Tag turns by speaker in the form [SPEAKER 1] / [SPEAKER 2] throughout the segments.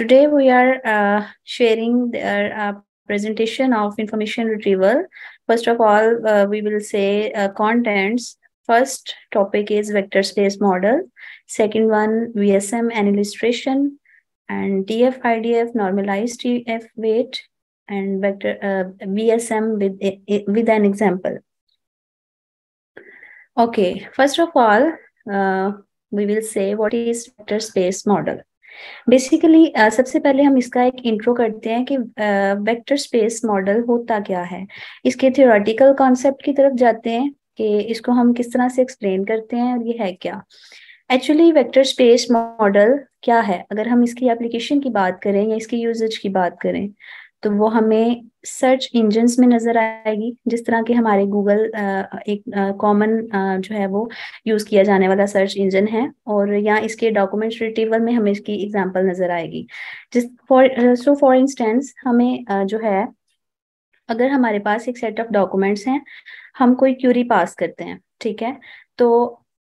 [SPEAKER 1] today we are uh, sharing the uh, presentation of information retrieval. First of all, uh, we will say uh, contents. First topic is vector space model. Second one, VSM and illustration and DF IDF normalized TF weight and vector uh, VSM with, a, eh, a, eh, with an example. Okay, first of all, uh, we will say what is vector space model. Basically uh, सबसे पहले हम इसका एक intro करते हैं कि vector space model होता क्या है इसके थियोरटिकल कॉन्सेप्ट की तरफ जाते हैं कि इसको हम किस तरह से एक्सप्लेन करते हैं और ये है क्या एक्चुअली वेक्टर स्पेस मॉडल क्या है अगर हम इसकी एप्लीकेशन की बात करें या इसकी यूजेज की बात करें तो वो हमें सर्च इंजन में नजर आएगी जिस तरह के हमारे गूगल एक कॉमन जो है वो यूज किया जाने वाला सर्च इंजन है और या इसके डॉक्यूमेंट रिटेबल में हमें इसकी एग्जांपल नजर आएगी जिस फॉर सो फॉर इंस्टेंस हमें जो है अगर हमारे पास एक सेट ऑफ डॉक्यूमेंट्स हैं हम कोई क्यूरी पास करते हैं ठीक है तो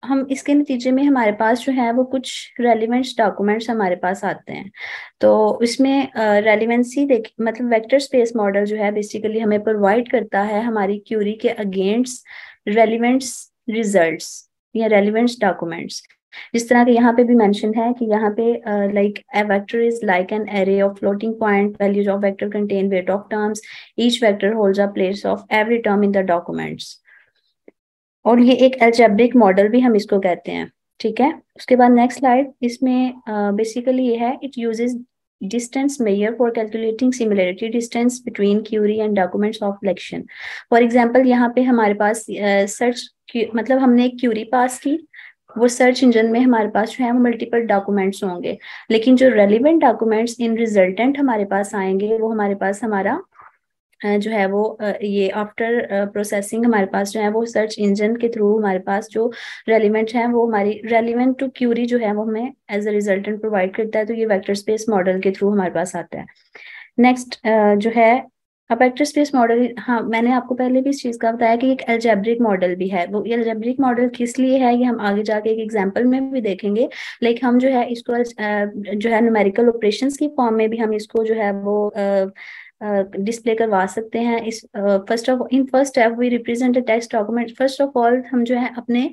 [SPEAKER 1] हम इसके नतीजे में हमारे पास जो है वो कुछ रेलिवेंट डॉक्यूमेंट्स हमारे पास आते हैं तो इसमें रेलिवेंसी देख मतलब वेक्टर स्पेस मॉडल जो है बेसिकली हमें प्रोवाइड करता है हमारी क्यूरी के अगेंस्ट रेलिवेंट्स रिजल्ट्स या रेलिवेंट्स डॉक्यूमेंट्स जिस तरह के यहाँ पे भी मेंशन है कि यहाँ पे like a vector is like an array of floating point values of vector contain weight of terms each vector holds a place of every term in the documents और ये एक एल्जेब्रिक मॉडल भी हम इसको कहते हैं ठीक है उसके बाद नेक्स्ट स्लाइड इसमें बेसिकली ये है it uses distance measure for calculating similarity distance between query and documents of election for example यहाँ पे हमारे पास सर्च uh, मतलब हमने एक क्यूरी पास की वो सर्च इंजन में हमारे पास जो है वो मल्टीपल डॉक्यूमेंट्स होंगे लेकिन जो रेलिवेंट डॉक्यूमेंट्स इन रिजल्टेंट हमारे पास आएंगे वो हमारे पास हमारा जो है वो ये आफ्टर प्रोसेसिंग हमारे पास जो है वो सर्च इंजन के थ्रू हमारे पास जो रेलिवेंट है वो हमारी रेलिवेंट टू क्यूरी जो है वो हमें एज अ रिजल्टेंट प्रोवाइड करता है तो ये वेक्टर स्पेस मॉडल के थ्रू हमारे पास आता है नेक्स्ट जो है अब वेक्टर स्पेस मॉडल हाँ मैंने आपको पहले भी इस चीज़ का बताया कि एक एल्जेब्रिक मॉडल भी है वो ये एल्जेब्रिक मॉडल किस लिए है ये हम आगे जाके एक एग्जांपल में भी देखेंगे लाइक हम जो है इसको जो है न्यूमेरिकल ऑपरेशंस की फॉर्म में भी हम इसको जो है वो डिस्प्ले करवा सकते हैं इस first of in first step we represent text document first of all हम जो है अपने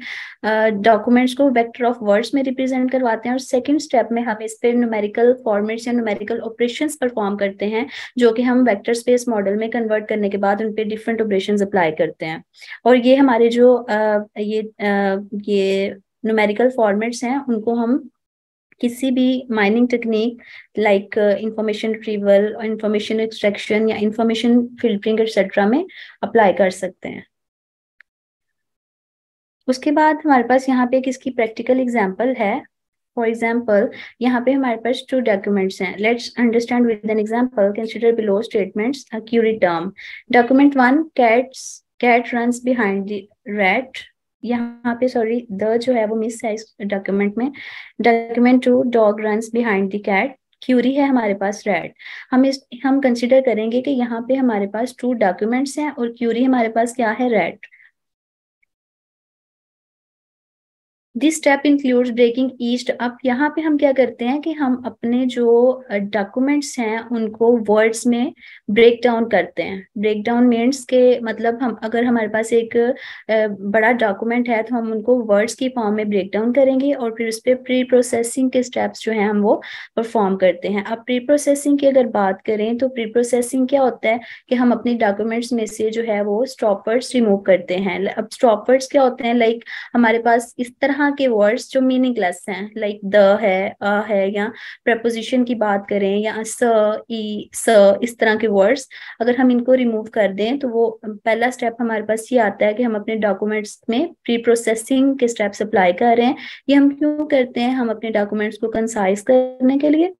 [SPEAKER 1] डॉक्यूमेंट्स को वेक्टर ऑफ वर्ड्स में रिप्रेजेंट करवाते हैं और सेकंड स्टेप में हम इस पे न्यूमेरिकल फॉर्मेट्स या न्यूमेरिकल ऑपरेशंस परफॉर्म करते हैं जो कि हम वेक्टर स्पेस मॉडल में कन्वर्ट करने के बाद उन पर डिफरेंट ऑपरेशन अप्लाई करते हैं और ये हमारे जो आ, ये आ, ये न्यूमेरिकल फॉर्मेट्स हैं उनको हम किसी भी mining technique like information retrieval information extraction या इंफॉर्मेशन फिल्टरिंग एक्सेट्रा में अप्लाई कर सकते हैं उसके बाद हमारे पास यहाँ पे इसकी प्रैक्टिकल एग्जाम्पल है फॉर एग्जाम्पल यहाँ पे हमारे पास टू डॉक्यूमेंट्स हैं let's understand with an example consider below statements a query term document one cats cat runs behind the rat यहाँ पे सॉरी द जो है वो मिस है इस डॉक्यूमेंट में document two dog run behind the cat query है हमारे पास रेड हम इस हम कंसिडर करेंगे कि यहाँ पे हमारे पास टू डॉक्यूमेंट्स हैं और क्यूरी हमारे पास क्या है red this step includes breaking east up यहाँ पे हम क्या करते हैं कि हम अपने जो डॉक्यूमेंट्स हैं उनको वर्ड्स में ब्रेक डाउन करते हैं ब्रेक डाउन मीन्स के मतलब हम अगर हमारे पास एक बड़ा डॉक्यूमेंट है तो हम उनको वर्ड्स की फॉर्म में ब्रेक डाउन करेंगे और फिर उस पर प्री प्रोसेसिंग के स्टेप्स जो हैं हम वो परफॉर्म करते हैं अब प्री प्रोसेसिंग की अगर बात करें तो प्री प्रोसेसिंग क्या होता है कि हम अपने डॉक्यूमेंट्स में से जो है वो स्टॉपर्स रिमूव करते हैं अब स्टॉपर्स क्या होते हैं लाइक like, हमारे पास इस तरह तरह के वर्ड्स जो मीनिंगलेस हैं लाइक द है अ है या प्रपोजिशन की बात करें या स ई स इस तरह के वर्ड्स अगर हम इनको रिमूव कर दें तो वो पहला स्टेप हमारे पास ये आता है कि हम अपने डॉक्यूमेंट्स में प्री प्रोसेसिंग के स्टेप्स अप्लाई कर रहे हैं ये हम क्यों करते हैं हम अपने डॉक्यूमेंट्स को कंसाइज करने के लिए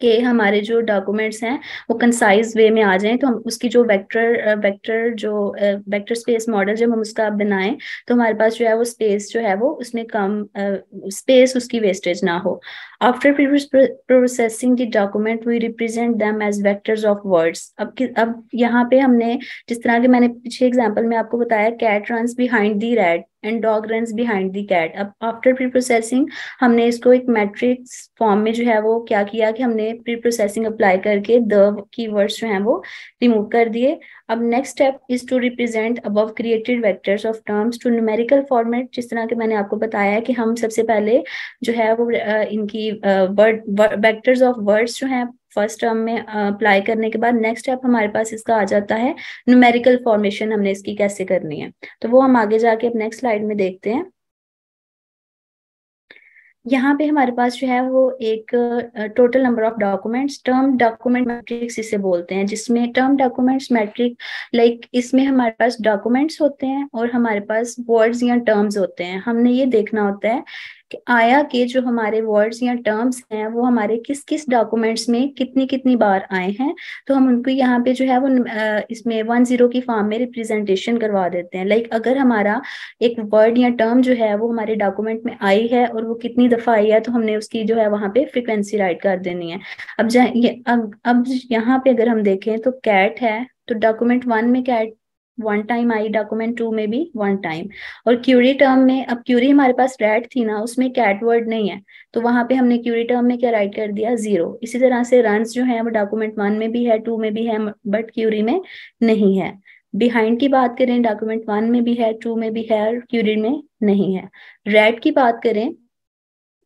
[SPEAKER 1] कि हमारे जो डॉक्यूमेंट्स हैं वो कंसाइज वे में आ जाएं तो हम उसकी जो वेक्टर वेक्टर जो वेक्टर स्पेस मॉडल जब हम उसका बनाएं तो हमारे पास जो है वो स्पेस जो है वो उसमें कम स्पेस उसकी वेस्टेज ना हो after processing the document we represent them as vectors of words अब कि अब यहाँ पे हमने जिस तरह के मैंने पिछले एग्जाम्पल में आपको बताया cat run behind the red and dog runs behind the cat अब आफ्टर प्री प्रोसेसिंग हमने इसको एक मैट्रिक्स फॉर्म में जो है वो क्या किया कि हमने प्री प्रोसेसिंग अप्लाई करके द की वर्ड्स जो हैं वो रिमूव कर दिए अब next step is to represent above created vectors of terms to numerical format जिस तरह के मैंने आपको बताया है कि हम सबसे पहले जो है वो इनकी वर्ड वेक्टर्स ऑफ वर्ड्स जो हैं फर्स्ट टर्म में अप्लाई करने के बाद नेक्स्ट स्टेप हमारे पास इसका आ जाता है न्यूमेरिकल फॉर्मेशन हमने इसकी कैसे करनी है तो वो हम आगे जाके अब नेक्स्ट स्लाइड में देखते हैं यहाँ पे हमारे पास जो है वो एक total number of documents term document matrix इसे बोलते हैं जिसमें टर्म डॉक्यूमेंट्स मैट्रिक लाइक इसमें हमारे पास डॉक्यूमेंट्स होते हैं और हमारे पास वर्ड्स या टर्म्स होते हैं हमने ये देखना होता है कि आया के जो हमारे वर्ड्स या टर्म्स हैं वो हमारे किस किस डॉक्यूमेंट्स में कितनी कितनी बार आए हैं तो हम उनको यहाँ पे जो है वो इसमें वन जीरो की फॉर्म में रिप्रेजेंटेशन करवा देते हैं लाइक अगर हमारा एक वर्ड या टर्म जो है वो हमारे डॉक्यूमेंट में आई है और वो कितनी दफा आई है तो हमने उसकी जो है वहां पे फ्रिक्वेंसी राइट कर देनी है अब जहाँ अब अब यहाँ पे अगर हम देखें तो कैट है तो डॉक्यूमेंट वन में कैट वन टाइम आई डॉक्यूमेंट टू में भी वन टाइम और क्यूरी टर्म में अब क्यूरी हमारे पास रेड थी ना उसमें कैट वर्ड नहीं है तो वहां पे हमने क्यूरी टर्म में क्या राइट कर दिया जीरो इसी तरह से रन जो है वो डॉक्यूमेंट वन में भी है टू में भी है बट क्यूरी में नहीं है बिहाइंड की बात करें डॉक्यूमेंट वन में भी है टू में भी है और क्यूरी में नहीं है रेड की बात करें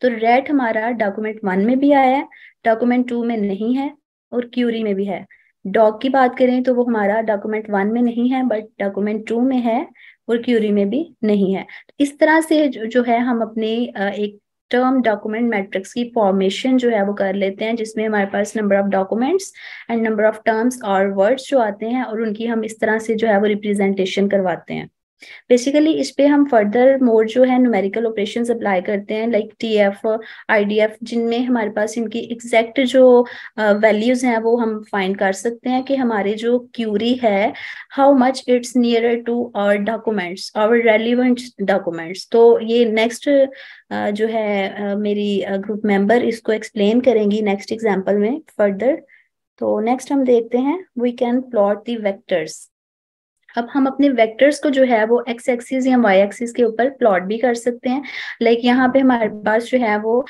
[SPEAKER 1] तो रेड हमारा डॉक्यूमेंट वन में भी आया है डॉक्यूमेंट टू में नहीं है और क्यूरी में भी है डॉग की बात करें तो वो हमारा डॉक्यूमेंट वन में नहीं है बट डॉक्यूमेंट टू में है और क्यूरी में भी नहीं है तो इस तरह से जो, जो है हम अपने एक टर्म डॉक्यूमेंट मैट्रिक्स की फॉर्मेशन जो है वो कर लेते हैं जिसमें हमारे पास number of documents and number of terms और वर्ड्स जो आते हैं और उनकी हम इस तरह से जो है वो रिप्रेजेंटेशन करवाते हैं बेसिकली इस पे हम फर्दर मोर जो है न्यूमेरिकल ऑपरेशंस अप्लाई करते हैं like T F I D F जिनमें हमारे पास इनकी एग्जैक्ट जो वैल्यूज uh, हैं वो हम फाइंड कर सकते हैं कि हमारे जो क्यूरी है how much it's near to our documents our relevant documents तो ये नेक्स्ट uh, जो है uh, मेरी ग्रुप मेंबर इसको एक्सप्लेन करेंगी नेक्स्ट एग्जाम्पल में फर्दर तो नेक्स्ट हम देखते हैं we can plot the vectors अब हम अपने वेक्टर्स को जो है वो एक्स एक्सिस या वाई एक्सिस के ऊपर प्लॉट भी कर सकते हैं लाइक like यहाँ पे हमारे पास जो है वो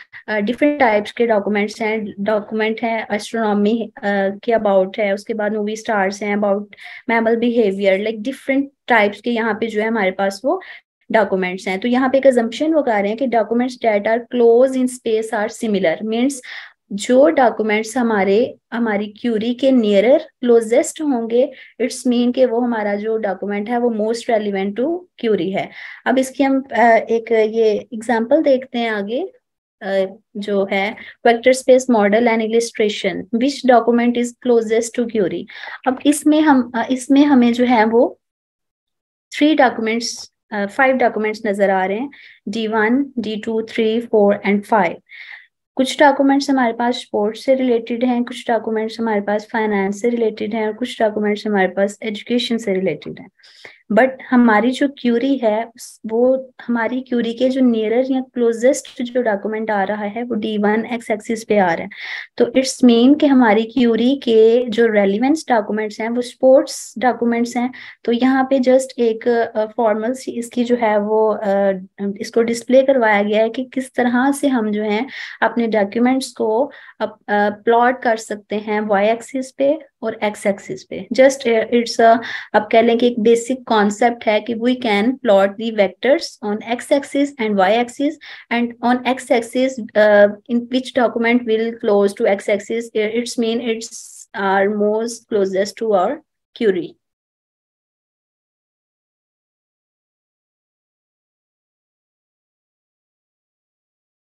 [SPEAKER 1] डिफरेंट टाइप्स के डॉक्यूमेंट्स हैं डॉक्यूमेंट है एस्ट्रोनॉमी के अबाउट है उसके बाद मूवी स्टार्स हैं about mammal behaviour like different types के यहाँ पे जो है हमारे पास वो डॉक्यूमेंट्स हैं तो यहाँ पे एक एजम्पन वो कह रहे हैं कि documents that are close in space are similar means जो डॉक्यूमेंट्स हमारे हमारी क्यूरी के नियरर क्लोजेस्ट होंगे इट्स मीन के वो हमारा जो डॉक्यूमेंट है वो मोस्ट रेलिवेंट टू क्यूरी है अब इसकी हम एक ये एग्जांपल देखते हैं आगे जो है vector space model and illustration which document is closest to query अब इसमें हम इसमें हमें जो है वो थ्री डॉक्यूमेंट्स फाइव डॉक्यूमेंट्स नजर आ रहे हैं D one D two three four and five कुछ डॉक्यूमेंट्स हमारे पास स्पोर्ट्स से रिलेटेड हैं कुछ डॉक्यूमेंट्स हमारे पास फाइनेंस से रिलेटेड हैं और कुछ डॉक्यूमेंट्स हमारे पास एजुकेशन से रिलेटेड हैं बट हमारी जो क्यूरी है वो हमारी क्यूरी के जो नियरर या क्लोजेस्ट जो डॉक्यूमेंट आ रहा है वो डी वन एक्स एक्सिस पे आ रहा है तो इट्स मीन कि हमारी क्यूरी के जो रेलिवेंस डॉक्यूमेंट्स हैं वो स्पोर्ट्स डॉक्यूमेंट्स हैं तो यहाँ पे जस्ट एक फॉर्मल uh, इसकी जो है वो uh, इसको डिस्प्ले करवाया गया है कि किस तरह से हम जो है अपने डॉक्यूमेंट्स को प्लॉट uh, कर सकते हैं वाई एक्सिस पे और एक्स एक्सिस पे जस्ट इट्स अब कह लें कि एक बेसिक concept है कि we can plot the vectors on x-axis and y-axis and on x-axis uh, in which document will close to x-axis it's mean it's our most closest to our query.